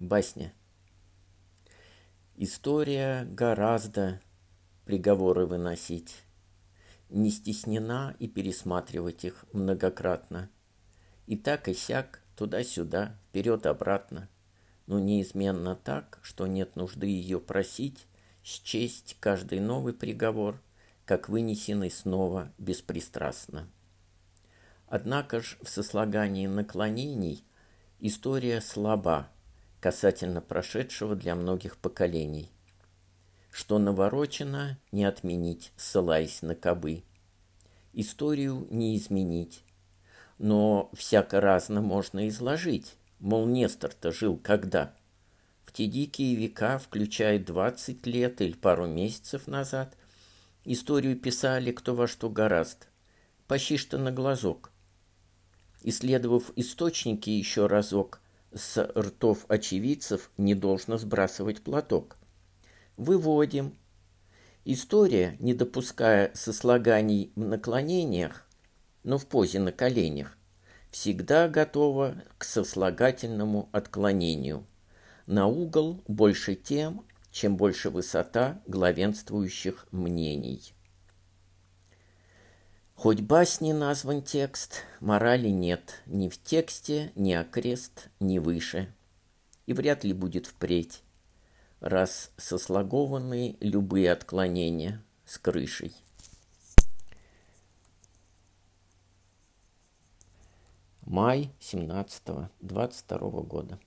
Басня. История гораздо приговоры выносить. Не стеснена и пересматривать их многократно. И так и сяк, туда-сюда, вперед-обратно. Но неизменно так, что нет нужды ее просить, счесть каждый новый приговор, как вынесенный снова беспристрастно. Однако ж в сослагании наклонений история слаба – касательно прошедшего для многих поколений. Что наворочено, не отменить, ссылаясь на кобы. Историю не изменить. Но всяко разно можно изложить, мол, Нестор-то жил когда? В те дикие века, включая 20 лет или пару месяцев назад, историю писали кто во что гораст, почти что на глазок. Исследовав источники еще разок – с ртов очевидцев не должно сбрасывать платок. Выводим. История, не допуская сослаганий в наклонениях, но в позе на коленях, всегда готова к сослагательному отклонению. На угол больше тем, чем больше высота главенствующих мнений. Хоть басни назван текст, морали нет ни в тексте, ни окрест, ни выше. И вряд ли будет впредь, раз сослагованы любые отклонения с крышей. Май 17-22 года.